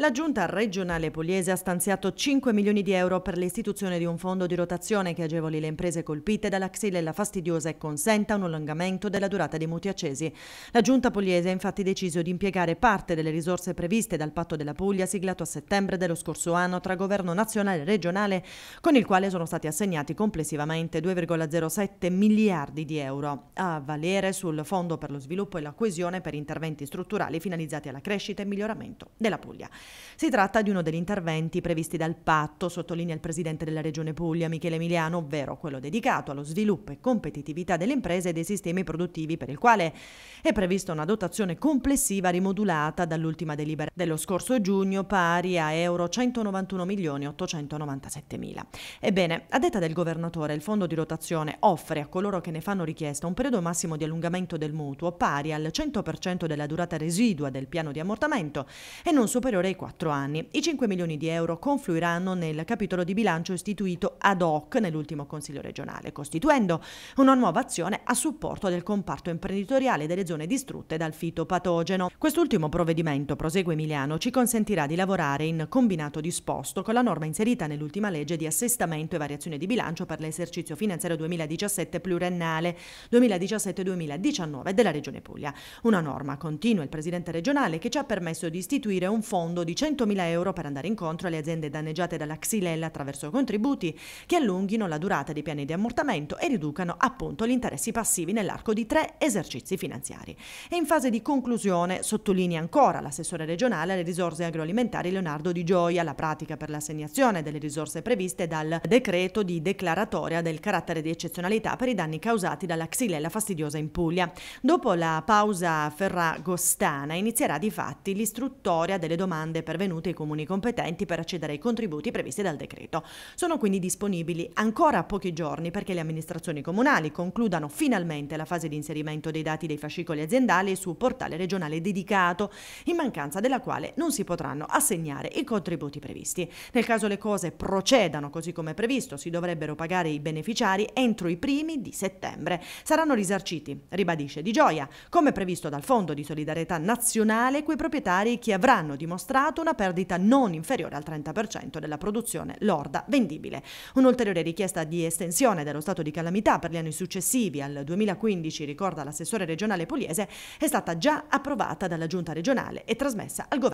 La giunta regionale pugliese ha stanziato 5 milioni di euro per l'istituzione di un fondo di rotazione che agevoli le imprese colpite dalla xylella fastidiosa e consenta un allungamento della durata dei mutui accesi. La giunta pugliese ha infatti deciso di impiegare parte delle risorse previste dal patto della Puglia siglato a settembre dello scorso anno tra governo nazionale e regionale con il quale sono stati assegnati complessivamente 2,07 miliardi di euro a valere sul fondo per lo sviluppo e la coesione per interventi strutturali finalizzati alla crescita e miglioramento della Puglia. Si tratta di uno degli interventi previsti dal patto, sottolinea il presidente della Regione Puglia Michele Emiliano, ovvero quello dedicato allo sviluppo e competitività delle imprese e dei sistemi produttivi per il quale è prevista una dotazione complessiva rimodulata dall'ultima delibera dello scorso giugno pari a euro 191.897.000. Ebbene, a detta del governatore, il fondo di rotazione offre a coloro che ne fanno richiesta un periodo massimo di allungamento del mutuo pari al 100% della durata residua del piano di ammortamento e non superiore ai quattro anni. I 5 milioni di euro confluiranno nel capitolo di bilancio istituito ad hoc nell'ultimo Consiglio regionale, costituendo una nuova azione a supporto del comparto imprenditoriale delle zone distrutte dal fitopatogeno. Quest'ultimo provvedimento, prosegue Emiliano, ci consentirà di lavorare in combinato disposto con la norma inserita nell'ultima legge di assestamento e variazione di bilancio per l'esercizio finanziario 2017 pluriennale 2017-2019 della Regione Puglia. Una norma, continua il Presidente regionale, che ci ha permesso di istituire un fondo fondo di 100.000 euro per andare incontro alle aziende danneggiate dalla xylella attraverso contributi che allunghino la durata dei piani di ammortamento e riducano appunto gli interessi passivi nell'arco di tre esercizi finanziari. E in fase di conclusione sottolinea ancora l'assessore regionale alle risorse agroalimentari Leonardo Di Gioia la pratica per l'assegnazione delle risorse previste dal decreto di declaratoria del carattere di eccezionalità per i danni causati dalla xylella fastidiosa in Puglia. Dopo la pausa ferragostana inizierà di fatti l'istruttoria delle domande domande pervenute ai comuni competenti per accedere ai contributi previsti dal decreto. Sono quindi disponibili ancora pochi giorni perché le amministrazioni comunali concludano finalmente la fase di inserimento dei dati dei fascicoli aziendali su portale regionale dedicato, in mancanza della quale non si potranno assegnare i contributi previsti. Nel caso le cose procedano così come previsto, si dovrebbero pagare i beneficiari entro i primi di settembre. Saranno risarciti, ribadisce Di Gioia, come previsto dal Fondo di Solidarietà Nazionale, quei proprietari che avranno dimostrato registrato una perdita non inferiore al 30% della produzione lorda vendibile. Un'ulteriore richiesta di estensione dello stato di calamità per gli anni successivi al 2015, ricorda l'assessore regionale Pugliese, è stata già approvata dalla giunta regionale e trasmessa al governo